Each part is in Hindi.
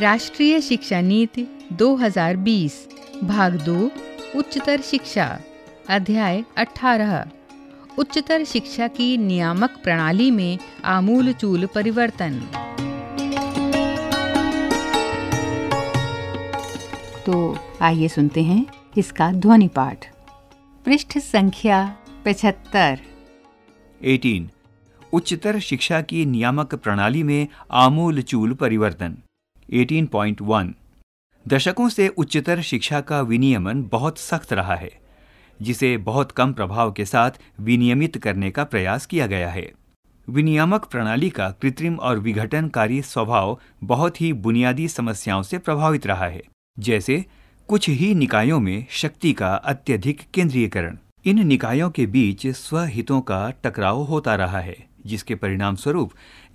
राष्ट्रीय शिक्षा नीति 2020 भाग दो उच्चतर शिक्षा अध्याय 18 उच्चतर शिक्षा की नियामक प्रणाली में आमूलचूल परिवर्तन तो आइए सुनते हैं इसका ध्वनि पाठ पृष्ठ संख्या पचहत्तर 18 उच्चतर शिक्षा की नियामक प्रणाली में आमूलचूल परिवर्तन 18.1 दशकों से उच्चतर शिक्षा का विनियमन बहुत सख्त रहा है जिसे बहुत कम प्रभाव के साथ विनियमित करने का प्रयास किया गया है विनियामक प्रणाली का कृत्रिम और विघटनकारी स्वभाव बहुत ही बुनियादी समस्याओं से प्रभावित रहा है जैसे कुछ ही निकायों में शक्ति का अत्यधिक केंद्रीयकरण इन निकायों के बीच स्वहितों का टकराव होता रहा है जिसके परिणाम स्वरूप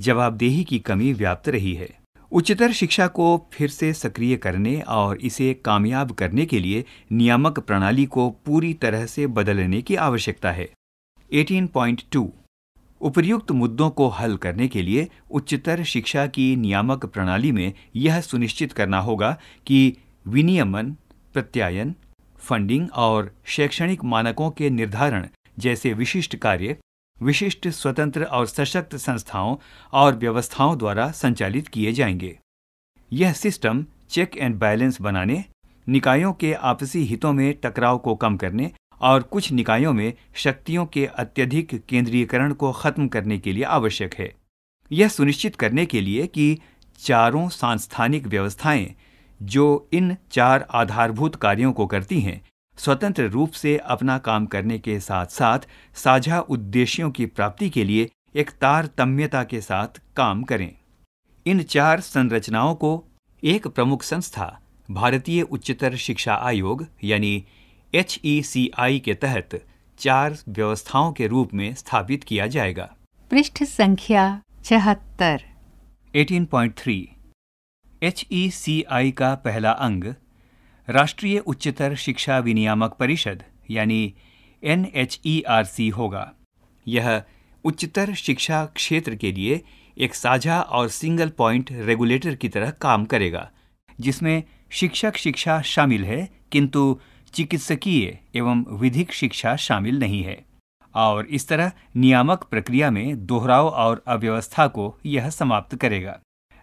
जवाबदेही की कमी व्याप्त रही है उच्चतर शिक्षा को फिर से सक्रिय करने और इसे कामयाब करने के लिए नियामक प्रणाली को पूरी तरह से बदलने की आवश्यकता है 18.2 उपर्युक्त मुद्दों को हल करने के लिए उच्चतर शिक्षा की नियामक प्रणाली में यह सुनिश्चित करना होगा कि विनियमन प्रत्यायन फंडिंग और शैक्षणिक मानकों के निर्धारण जैसे विशिष्ट कार्य विशिष्ट स्वतंत्र और सशक्त संस्थाओं और व्यवस्थाओं द्वारा संचालित किए जाएंगे यह सिस्टम चेक एंड बैलेंस बनाने निकायों के आपसी हितों में टकराव को कम करने और कुछ निकायों में शक्तियों के अत्यधिक केंद्रीयकरण को खत्म करने के लिए आवश्यक है यह सुनिश्चित करने के लिए कि चारों सांस्थानिक व्यवस्थाएं जो इन चार आधारभूत कार्यों को करती हैं स्वतंत्र रूप से अपना काम करने के साथ साथ साझा उद्देश्यों की प्राप्ति के लिए एक तारतम्यता के साथ काम करें इन चार संरचनाओं को एक प्रमुख संस्था भारतीय उच्चतर शिक्षा आयोग यानी एच के तहत चार व्यवस्थाओं के रूप में स्थापित किया जाएगा पृष्ठ संख्या एटीन पॉइंट थ्री एच का पहला अंग राष्ट्रीय उच्चतर शिक्षा विनियामक परिषद यानी एन होगा यह उच्चतर शिक्षा क्षेत्र के लिए एक साझा और सिंगल पॉइंट रेगुलेटर की तरह काम करेगा जिसमें शिक्षक शिक्षा शामिल है किंतु चिकित्सकीय एवं विधिक शिक्षा शामिल नहीं है और इस तरह नियामक प्रक्रिया में दोहराव और अव्यवस्था को यह समाप्त करेगा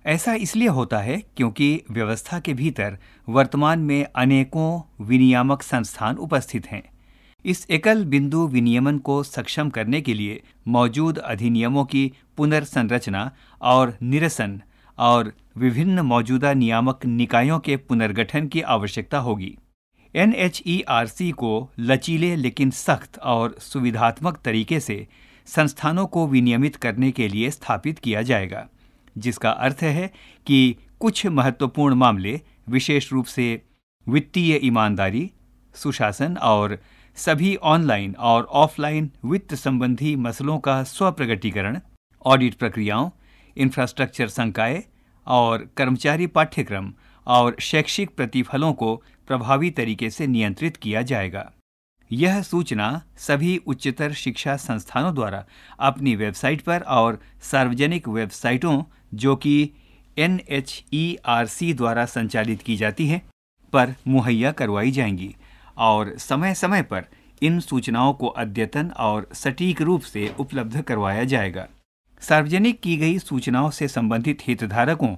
ऐसा इसलिए होता है क्योंकि व्यवस्था के भीतर वर्तमान में अनेकों विनियामक संस्थान उपस्थित हैं इस एकल बिंदु विनियमन को सक्षम करने के लिए मौजूद अधिनियमों की पुनर्संरचना और निरसन और विभिन्न मौजूदा नियामक निकायों के पुनर्गठन की आवश्यकता होगी एन को लचीले लेकिन सख्त और सुविधात्मक तरीके से संस्थानों को विनियमित करने के लिए स्थापित किया जाएगा जिसका अर्थ है कि कुछ महत्वपूर्ण मामले विशेष रूप से वित्तीय ईमानदारी सुशासन और सभी ऑनलाइन और ऑफलाइन वित्त संबंधी मसलों का स्वप्रगटीकरण ऑडिट प्रक्रियाओं इंफ्रास्ट्रक्चर संकाय और कर्मचारी पाठ्यक्रम और शैक्षिक प्रतिफलों को प्रभावी तरीके से नियंत्रित किया जाएगा यह सूचना सभी उच्चतर शिक्षा संस्थानों द्वारा अपनी वेबसाइट पर और सार्वजनिक वेबसाइटों जो कि एन e द्वारा संचालित की जाती है पर मुहैया करवाई जाएंगी और समय समय पर इन सूचनाओं को अद्यतन और सटीक रूप से उपलब्ध करवाया जाएगा सार्वजनिक की गई सूचनाओं से संबंधित हितधारकों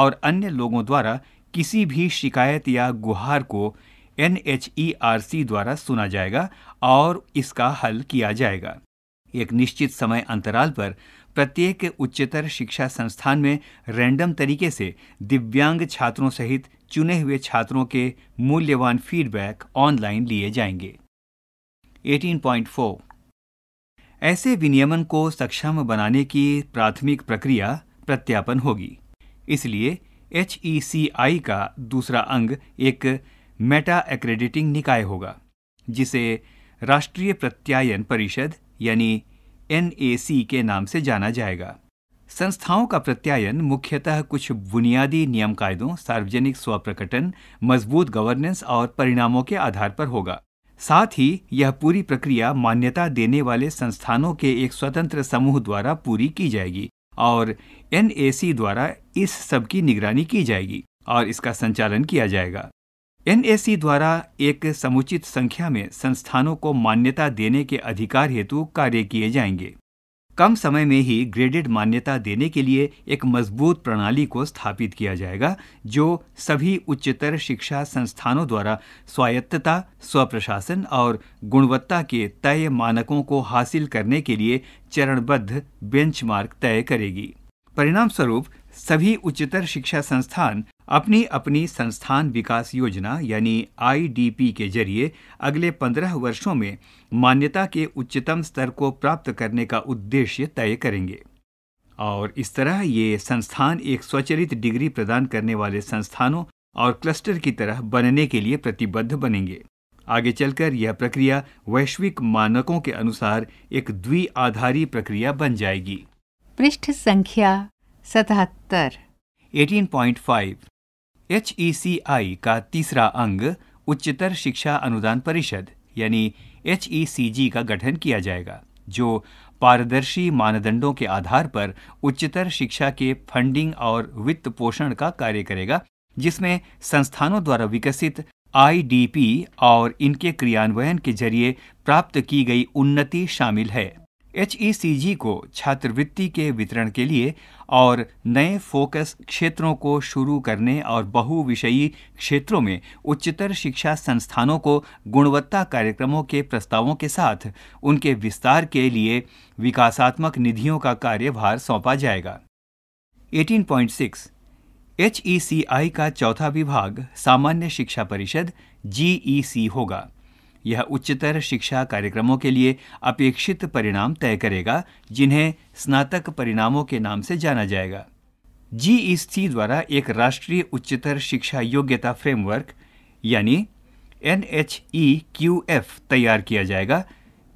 और अन्य लोगों द्वारा किसी भी शिकायत या गुहार को एन e द्वारा सुना जाएगा और इसका हल किया जाएगा एक निश्चित समय अंतराल पर प्रत्येक उच्चतर शिक्षा संस्थान में रैंडम तरीके से दिव्यांग छात्रों सहित चुने हुए छात्रों के मूल्यवान फीडबैक ऑनलाइन लिए जाएंगे 18.4 ऐसे विनियमन को सक्षम बनाने की प्राथमिक प्रक्रिया प्रत्यापन होगी इसलिए एच e का दूसरा अंग एक मेटा एक्रेडिटिंग निकाय होगा जिसे राष्ट्रीय प्रत्यायन परिषद यानी एन के नाम से जाना जाएगा संस्थाओं का प्रत्यायन मुख्यतः कुछ बुनियादी नियम कायदों सार्वजनिक स्व प्रकटन मजबूत गवर्नेंस और परिणामों के आधार पर होगा साथ ही यह पूरी प्रक्रिया मान्यता देने वाले संस्थानों के एक स्वतंत्र समूह द्वारा पूरी की जाएगी और एन द्वारा इस सब की निगरानी की जाएगी और इसका संचालन किया जाएगा एनएसी द्वारा एक समुचित संख्या में संस्थानों को मान्यता देने के अधिकार हेतु कार्य किए जाएंगे कम समय में ही ग्रेडेड मान्यता देने के लिए एक मजबूत प्रणाली को स्थापित किया जाएगा जो सभी उच्चतर शिक्षा संस्थानों द्वारा स्वायत्तता स्वप्रशासन और गुणवत्ता के तय मानकों को हासिल करने के लिए चरणबद्ध बेंचमार्क तय करेगी परिणाम स्वरूप सभी उच्चतर शिक्षा संस्थान अपनी अपनी संस्थान विकास योजना यानी आईडीपी के जरिए अगले पंद्रह वर्षों में मान्यता के उच्चतम स्तर को प्राप्त करने का उद्देश्य तय करेंगे और इस तरह ये संस्थान एक स्वचलित डिग्री प्रदान करने वाले संस्थानों और क्लस्टर की तरह बनने के लिए प्रतिबद्ध बनेंगे आगे चलकर यह प्रक्रिया वैश्विक मानकों के अनुसार एक द्विआधारी प्रक्रिया बन जाएगी पृष्ठ संख्या सतहत्तर 18.5 एच e का तीसरा अंग उच्चतर शिक्षा अनुदान परिषद यानी एच e का गठन किया जाएगा जो पारदर्शी मानदंडों के आधार पर उच्चतर शिक्षा के फंडिंग और वित्त पोषण का कार्य करेगा जिसमें संस्थानों द्वारा विकसित आईडीपी और इनके क्रियान्वयन के जरिए प्राप्त की गई उन्नति शामिल है एच e को छात्रवृत्ति के वितरण के लिए और नए फोकस क्षेत्रों को शुरू करने और बहुविषयी क्षेत्रों में उच्चतर शिक्षा संस्थानों को गुणवत्ता कार्यक्रमों के प्रस्तावों के साथ उनके विस्तार के लिए विकासात्मक निधियों का कार्यभार सौंपा जाएगा 18.6 एच e का चौथा विभाग सामान्य शिक्षा परिषद जी e होगा यह उच्चतर शिक्षा कार्यक्रमों के लिए अपेक्षित परिणाम तय करेगा जिन्हें स्नातक परिणामों के नाम से जाना जाएगा जीईसी e द्वारा एक राष्ट्रीय उच्चतर शिक्षा योग्यता फ्रेमवर्क यानी N H E Q F तैयार किया जाएगा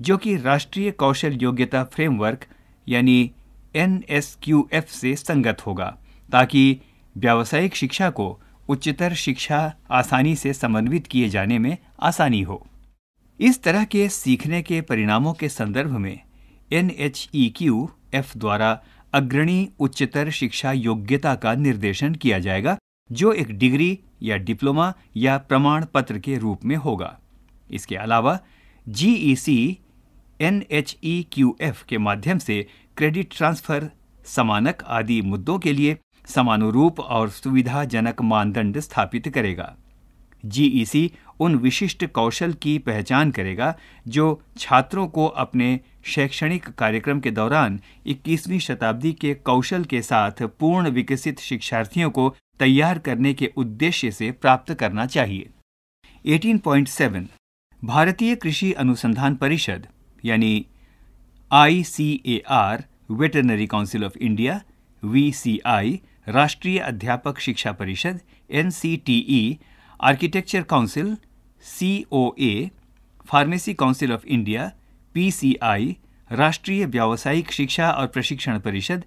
जो कि राष्ट्रीय कौशल योग्यता फ्रेमवर्क यानी एन एस क्यू एफ से संगत होगा ताकि व्यावसायिक शिक्षा को उच्चतर शिक्षा आसानी से समन्वित किए जाने में आसानी हो इस तरह के सीखने के परिणामों के संदर्भ में N H E Q F द्वारा अग्रणी उच्चतर शिक्षा योग्यता का निर्देशन किया जाएगा जो एक डिग्री या डिप्लोमा या प्रमाण पत्र के रूप में होगा इसके अलावा G E C N H E Q F के माध्यम से क्रेडिट ट्रांसफर समानक आदि मुद्दों के लिए समानुरूप और सुविधाजनक मानदंड स्थापित करेगा जी ई सी उन विशिष्ट कौशल की पहचान करेगा जो छात्रों को अपने शैक्षणिक कार्यक्रम के दौरान 21वीं शताब्दी के कौशल के साथ पूर्ण विकसित शिक्षार्थियों को तैयार करने के उद्देश्य से प्राप्त करना चाहिए 18.7 भारतीय कृषि अनुसंधान परिषद यानी I C A R veterinary council of India V C I राष्ट्रीय अध्यापक शिक्षा परिषद N C T E architecture council C O A pharmacy council of India P C I राष्ट्रीय व्यावसायिक शिक्षा और प्रशिक्षण परिषद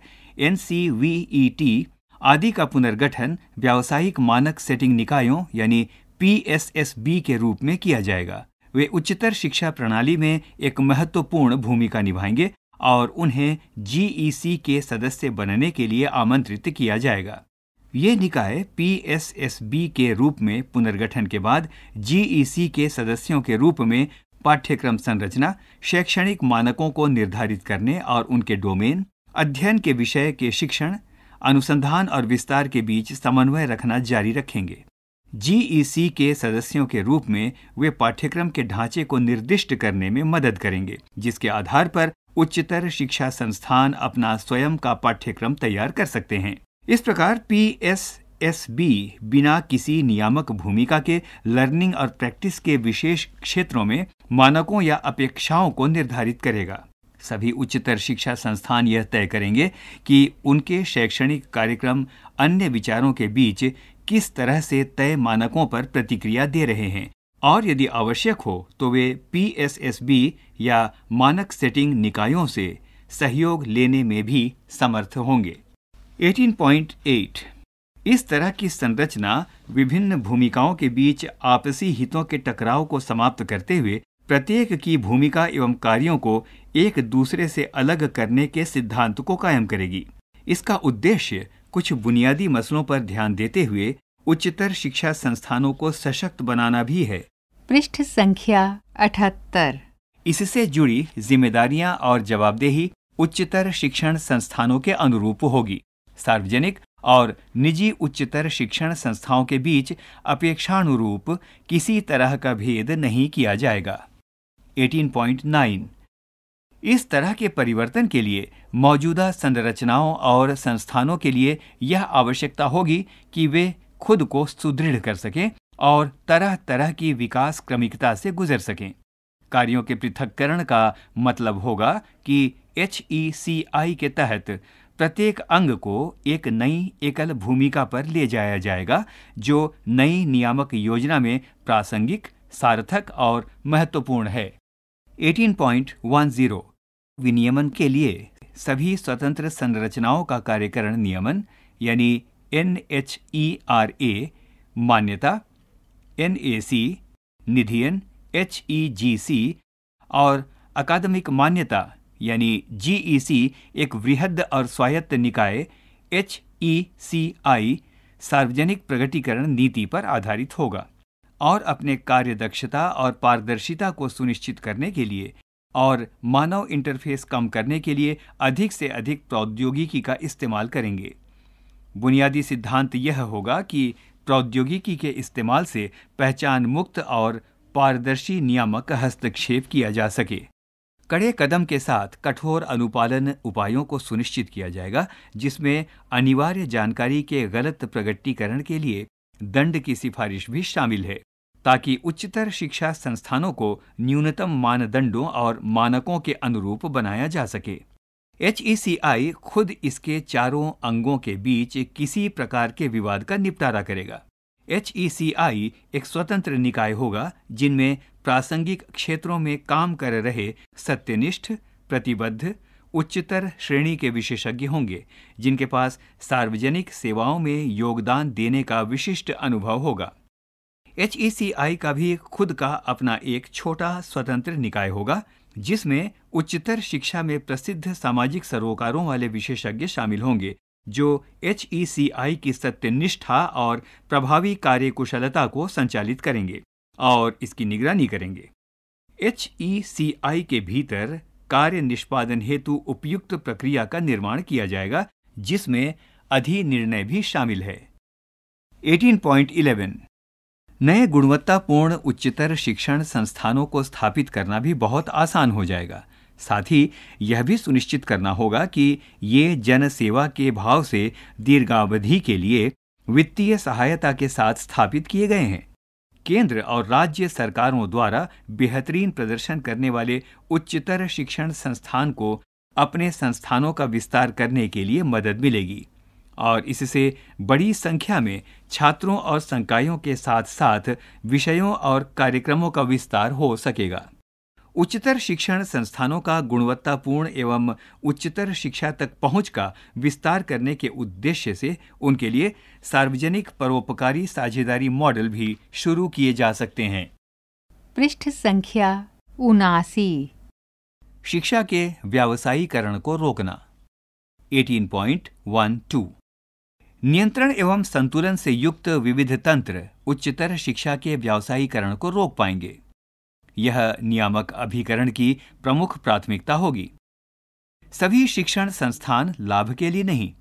N C V E T आदि का पुनर्गठन व्यावसायिक मानक सेटिंग निकायों यानी पी एस एस बी के रूप में किया जाएगा वे उच्चतर शिक्षा प्रणाली में एक महत्वपूर्ण भूमिका निभाएंगे और उन्हें जी ई सी के सदस्य बनने के लिए आमंत्रित किया जाएगा ये निकाय पी के रूप में पुनर्गठन के बाद जी e के सदस्यों के रूप में पाठ्यक्रम संरचना शैक्षणिक मानकों को निर्धारित करने और उनके डोमेन अध्ययन के विषय के शिक्षण अनुसंधान और विस्तार के बीच समन्वय रखना जारी रखेंगे जी e के सदस्यों के रूप में वे पाठ्यक्रम के ढांचे को निर्दिष्ट करने में मदद करेंगे जिसके आधार पर उच्चतर शिक्षा संस्थान अपना स्वयं का पाठ्यक्रम तैयार कर सकते हैं इस प्रकार पी एस एस बी बिना किसी नियामक भूमिका के लर्निंग और प्रैक्टिस के विशेष क्षेत्रों में मानकों या अपेक्षाओं को निर्धारित करेगा सभी उच्चतर शिक्षा संस्थान यह तय करेंगे कि उनके शैक्षणिक कार्यक्रम अन्य विचारों के बीच किस तरह से तय मानकों पर प्रतिक्रिया दे रहे हैं और यदि आवश्यक हो तो वे बी या मानक सेटिंग निकायों से सहयोग लेने में भी समर्थ होंगे 18.8 इस तरह की संरचना विभिन्न भूमिकाओं के बीच आपसी हितों के टकराव को समाप्त करते हुए प्रत्येक की भूमिका एवं कार्यों को एक दूसरे से अलग करने के सिद्धांत को कायम करेगी इसका उद्देश्य कुछ बुनियादी मसलों पर ध्यान देते हुए उच्चतर शिक्षा संस्थानों को सशक्त बनाना भी है पृष्ठ संख्या अठहत्तर इससे जुड़ी जिम्मेदारियां और जवाबदेही उच्चतर शिक्षण संस्थानों के अनुरूप होगी सार्वजनिक और निजी उच्चतर शिक्षण संस्थाओं के बीच अपेक्षानुरूप किसी तरह का भेद नहीं किया जाएगा 18.9 इस तरह के परिवर्तन के लिए मौजूदा संरचनाओं और संस्थानों के लिए यह आवश्यकता होगी कि वे खुद को सुदृढ़ कर सकें और तरह तरह की विकास क्रमिकता से गुजर सकें कार्यों के पृथककरण का मतलब होगा कि एच के तहत प्रत्येक अंग को एक नई एकल भूमिका पर ले जाया जाएगा जो नई नियामक योजना में प्रासंगिक सार्थक और महत्वपूर्ण है 18.10 विनियमन के लिए सभी स्वतंत्र संरचनाओं का कार्यकरण नियमन यानी N H E R A मान्यता एन ए सी निधियन एच ई जी सी और अकादमिक मान्यता यानी जीईसी e एक वृहद और स्वायत्त निकाय एच ई सी आई सार्वजनिक प्रगटीकरण नीति पर आधारित होगा और अपने कार्य दक्षता और पारदर्शिता को सुनिश्चित करने के लिए और मानव इंटरफेस कम करने के लिए अधिक से अधिक प्रौद्योगिकी का इस्तेमाल करेंगे बुनियादी सिद्धांत यह होगा कि प्रौद्योगिकी के इस्तेमाल से पहचान मुक्त और पारदर्शी नियामक हस्तक्षेप किया जा सके कड़े कदम के साथ कठोर अनुपालन उपायों को सुनिश्चित किया जाएगा जिसमें अनिवार्य जानकारी के गलत प्रगटीकरण के लिए दंड की सिफारिश भी शामिल है ताकि उच्चतर शिक्षा संस्थानों को न्यूनतम मानदंडों और मानकों के अनुरूप बनाया जा सके एच खुद इसके चारों अंगों के बीच किसी प्रकार के विवाद का निपटारा करेगा एच एक स्वतंत्र निकाय होगा जिनमें प्रासंगिक क्षेत्रों में काम कर रहे सत्यनिष्ठ प्रतिबद्ध उच्चतर श्रेणी के विशेषज्ञ होंगे जिनके पास सार्वजनिक सेवाओं में योगदान देने का विशिष्ट अनुभव होगा एच का भी खुद का अपना एक छोटा स्वतंत्र निकाय होगा जिसमें उच्चतर शिक्षा में प्रसिद्ध सामाजिक सरोकारों वाले विशेषज्ञ शामिल होंगे जो एच की सत्यनिष्ठा और प्रभावी कार्यकुशलता को संचालित करेंगे और इसकी निगरानी करेंगे एच ई सी आई के भीतर कार्य निष्पादन हेतु उपयुक्त प्रक्रिया का निर्माण किया जाएगा जिसमें अधिनिर्णय भी शामिल है 18.11 नए गुणवत्तापूर्ण उच्चतर शिक्षण संस्थानों को स्थापित करना भी बहुत आसान हो जाएगा साथ ही यह भी सुनिश्चित करना होगा कि ये जन सेवा के भाव से दीर्घावधि के लिए वित्तीय सहायता के साथ स्थापित किए गए हैं केंद्र और राज्य सरकारों द्वारा बेहतरीन प्रदर्शन करने वाले उच्चतर शिक्षण संस्थान को अपने संस्थानों का विस्तार करने के लिए मदद मिलेगी और इससे बड़ी संख्या में छात्रों और संकायों के साथ साथ विषयों और कार्यक्रमों का विस्तार हो सकेगा उच्चतर शिक्षण संस्थानों का गुणवत्तापूर्ण एवं उच्चतर शिक्षा तक पहुंच का विस्तार करने के उद्देश्य से उनके लिए सार्वजनिक परोपकारी साझेदारी मॉडल भी शुरू किए जा सकते हैं पृष्ठ संख्या उनासी शिक्षा के व्यावसायीकरण को रोकना 18.12 नियंत्रण एवं संतुलन से युक्त विविध तंत्र उच्चतर शिक्षा के व्यावसायीकरण को रोक पाएंगे यह नियामक अभिकरण की प्रमुख प्राथमिकता होगी सभी शिक्षण संस्थान लाभ के लिए नहीं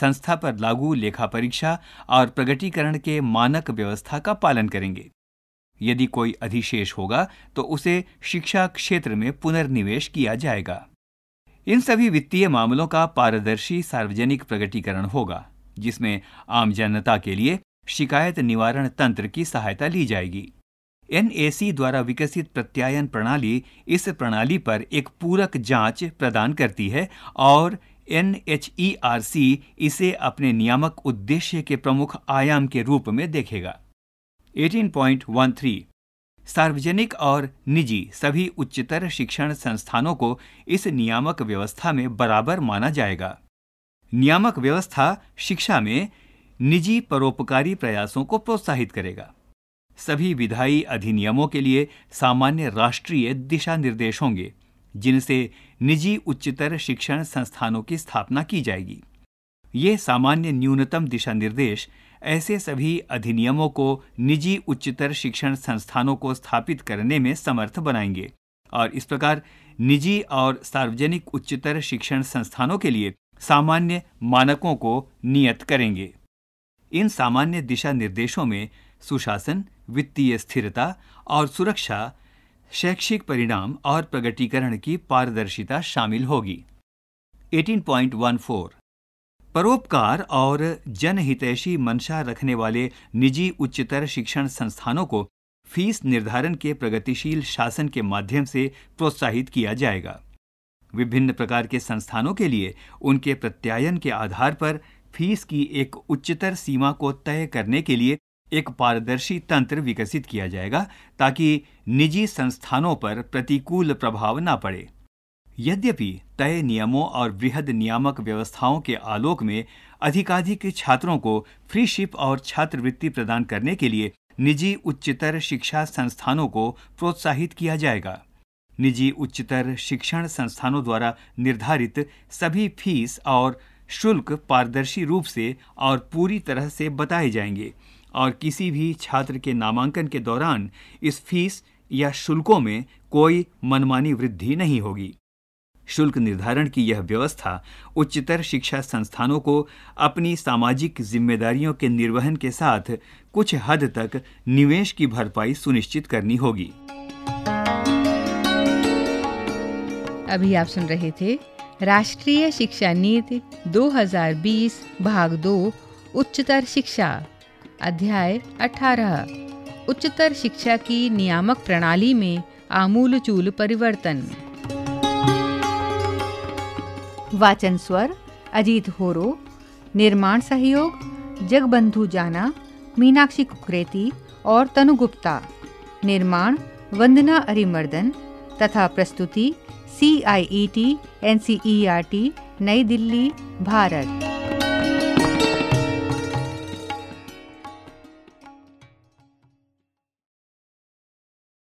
संस्था पर लागू लेखा परीक्षा और प्रगटीकरण के मानक व्यवस्था का पालन करेंगे यदि कोई अधिशेष होगा तो उसे शिक्षा क्षेत्र में पुनर्निवेश किया जाएगा इन सभी वित्तीय मामलों का पारदर्शी सार्वजनिक प्रगटीकरण होगा जिसमें आम जनता के लिए शिकायत निवारण तंत्र की सहायता ली जाएगी एन द्वारा विकसित प्रत्यायन प्रणाली इस प्रणाली पर एक पूरक जांच प्रदान करती है और एन इसे अपने नियामक उद्देश्य के प्रमुख आयाम के रूप में देखेगा 18.13 सार्वजनिक और निजी सभी उच्चतर शिक्षण संस्थानों को इस नियामक व्यवस्था में बराबर माना जाएगा नियामक व्यवस्था शिक्षा में निजी परोपकारी प्रयासों को प्रोत्साहित करेगा सभी विधायी अधिनियमों के लिए सामान्य राष्ट्रीय दिशा निर्देश होंगे जिनसे निजी उच्चतर शिक्षण संस्थानों की स्थापना की जाएगी ये सामान्य न्यूनतम दिशा निर्देश ऐसे सभी अधिनियमों को निजी उच्चतर शिक्षण संस्थानों को स्थापित करने में समर्थ बनाएंगे और इस प्रकार निजी और सार्वजनिक उच्चतर शिक्षण संस्थानों के लिए सामान्य मानकों को नियत करेंगे इन सामान्य दिशा निर्देशों में सुशासन वित्तीय स्थिरता और सुरक्षा शैक्षिक परिणाम और प्रगटीकरण की पारदर्शिता शामिल होगी 18.14 परोपकार और जनहितैषी मंशा रखने वाले निजी उच्चतर शिक्षण संस्थानों को फीस निर्धारण के प्रगतिशील शासन के माध्यम से प्रोत्साहित किया जाएगा विभिन्न प्रकार के संस्थानों के लिए उनके प्रत्यायन के आधार पर फीस की एक उच्चतर सीमा को तय करने के लिए एक पारदर्शी तंत्र विकसित किया जाएगा ताकि निजी संस्थानों पर प्रतिकूल प्रभाव न पड़े यद्यपि तय नियमों और बृहद नियामक व्यवस्थाओं के आलोक में अधिकाधिक छात्रों को फ्रीशिप और छात्रवृत्ति प्रदान करने के लिए निजी उच्चतर शिक्षा संस्थानों को प्रोत्साहित किया जाएगा निजी उच्चतर शिक्षण संस्थानों द्वारा निर्धारित सभी फीस और शुल्क पारदर्शी रूप से और पूरी तरह से बताए जाएंगे और किसी भी छात्र के नामांकन के दौरान इस फीस या शुल्कों में कोई मनमानी वृद्धि नहीं होगी शुल्क निर्धारण की यह व्यवस्था उच्चतर शिक्षा संस्थानों को अपनी सामाजिक जिम्मेदारियों के निर्वहन के साथ कुछ हद तक निवेश की भरपाई सुनिश्चित करनी होगी अभी आप सुन रहे थे राष्ट्रीय शिक्षा नीति 2020 भाग दो उच्चतर शिक्षा अध्याय 18 उच्चतर शिक्षा की नियामक प्रणाली में आमूलचूल परिवर्तन वाचन स्वर अजीत होरो निर्माण सहयोग जगबंधु जाना मीनाक्षी कुकरेती और तनु गुप्ता निर्माण वंदना अरिमर्दन तथा प्रस्तुति C I E T N C E R T नई दिल्ली भारत